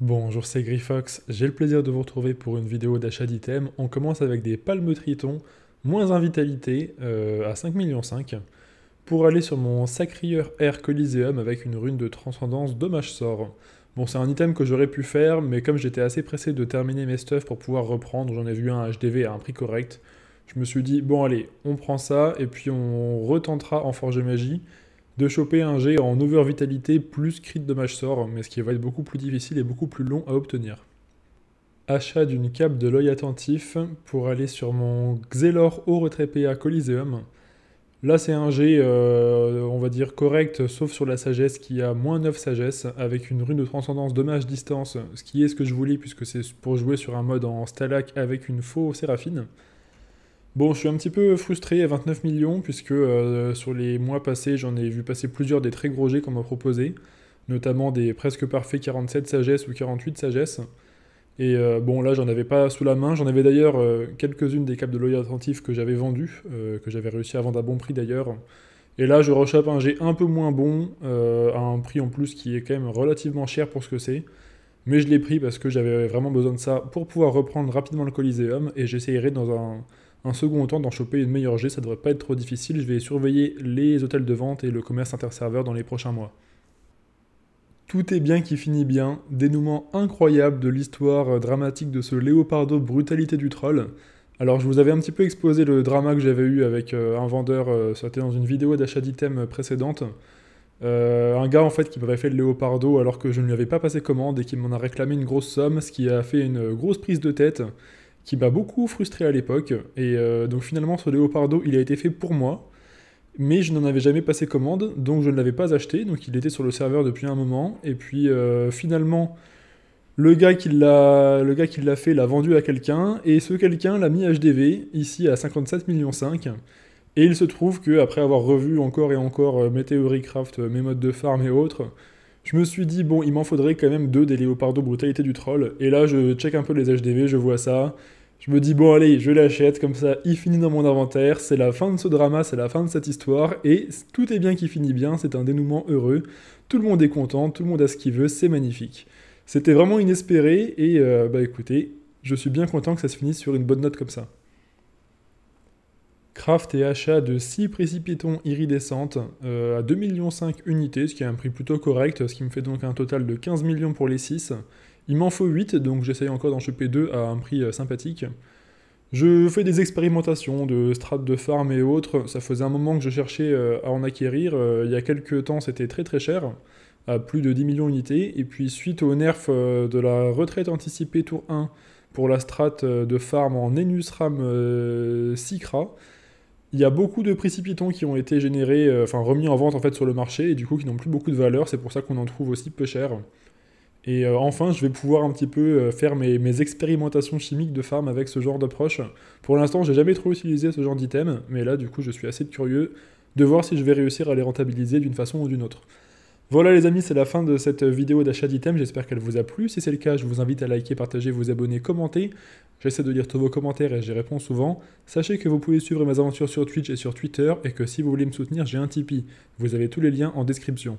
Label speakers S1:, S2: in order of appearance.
S1: Bonjour, c'est Grifox. J'ai le plaisir de vous retrouver pour une vidéo d'achat d'items. On commence avec des palmes tritons, moins invitalité, vitalité, euh, à 5,5 millions pour aller sur mon Sacrieur Air Coliseum avec une rune de transcendance dommage sort. Bon, c'est un item que j'aurais pu faire, mais comme j'étais assez pressé de terminer mes stuffs pour pouvoir reprendre, j'en ai vu un HDV à un prix correct, je me suis dit, bon allez, on prend ça, et puis on retentera en Forge Magie, de choper un G en over vitalité plus crit dommage sort, mais ce qui va être beaucoup plus difficile et beaucoup plus long à obtenir. Achat d'une cape de l'œil attentif pour aller sur mon Xelor au retrait PA Coliseum. Là, c'est un G, euh, on va dire, correct, sauf sur la sagesse qui a moins 9 sagesse, avec une rune de transcendance dommage distance, ce qui est ce que je voulais, puisque c'est pour jouer sur un mode en Stalak avec une faux Séraphine. Bon, je suis un petit peu frustré à 29 millions, puisque euh, sur les mois passés, j'en ai vu passer plusieurs des très gros jets qu'on m'a proposés, notamment des presque parfaits 47 sagesse ou 48 sagesse. Et euh, bon, là, j'en avais pas sous la main. J'en avais d'ailleurs euh, quelques-unes des caps de loyer attentif que j'avais vendues, que j'avais réussi à vendre à bon prix d'ailleurs. Et là, je rechappe un jet un peu moins bon, à un prix en plus qui est quand même relativement cher pour ce que c'est. Mais je l'ai pris parce que j'avais vraiment besoin de ça pour pouvoir reprendre rapidement le Coliseum, et j'essayerai dans un un second temps d'en choper une meilleure G, ça devrait pas être trop difficile. Je vais surveiller les hôtels de vente et le commerce interserveur dans les prochains mois. Tout est bien qui finit bien, dénouement incroyable de l'histoire dramatique de ce Léopardo brutalité du troll. Alors je vous avais un petit peu exposé le drama que j'avais eu avec euh, un vendeur, euh, ça était dans une vidéo d'achat d'items précédente. Euh, un gars en fait qui m'avait fait le Léopardo alors que je ne lui avais pas passé commande et qui m'en a réclamé une grosse somme, ce qui a fait une grosse prise de tête qui m'a beaucoup frustré à l'époque. Et euh, donc finalement, ce Léopardo, il a été fait pour moi, mais je n'en avais jamais passé commande, donc je ne l'avais pas acheté. Donc il était sur le serveur depuis un moment. Et puis euh, finalement, le gars qui l'a, le gars l'a fait l'a vendu à quelqu'un, et ce quelqu'un l'a mis HDV ici à 57,5 millions Et il se trouve que après avoir revu encore et encore euh, mes craft, mes modes de farm et autres, je me suis dit bon, il m'en faudrait quand même deux des Léopardo brutalité du troll. Et là, je check un peu les HDV, je vois ça. Je me dis, bon, allez, je l'achète, comme ça, il finit dans mon inventaire, c'est la fin de ce drama, c'est la fin de cette histoire, et tout est bien qui finit bien, c'est un dénouement heureux, tout le monde est content, tout le monde a ce qu'il veut, c'est magnifique. C'était vraiment inespéré, et euh, bah écoutez, je suis bien content que ça se finisse sur une bonne note comme ça. Craft et achat de 6 précipitons iridescentes euh, à 2,5 millions unités, ce qui est un prix plutôt correct, ce qui me fait donc un total de 15 millions pour les 6. Il m'en faut 8, donc j'essaye encore d'en choper 2 à un prix euh, sympathique. Je fais des expérimentations de strates de farm et autres. Ça faisait un moment que je cherchais euh, à en acquérir. Euh, il y a quelques temps, c'était très très cher, à plus de 10 millions d'unités. Et puis, suite au nerf de la retraite anticipée tour 1 pour la strate de farm en Enusram Sikra, il y a beaucoup de précipitons qui ont été générés, enfin remis en vente en fait sur le marché et du coup qui n'ont plus beaucoup de valeur. C'est pour ça qu'on en trouve aussi peu cher. Et euh, enfin, je vais pouvoir un petit peu euh, faire mes, expérimentations chimiques de farm avec ce genre d'approche. Pour l'instant, j'ai jamais trop utilisé ce genre d'item, mais là, du coup, je suis assez curieux de voir si je vais réussir à les rentabiliser d'une façon ou d'une autre. Voilà les amis, c'est la fin de cette vidéo d'achat d'items, j'espère qu'elle vous a plu. Si c'est le cas, je vous invite à liker, partager, vous abonner, commenter. J'essaie de lire tous vos commentaires et j'y réponds souvent. Sachez que vous pouvez suivre mes aventures sur Twitch et sur Twitter et que si vous voulez me soutenir, j'ai un Tipeee. Vous avez tous les liens en description.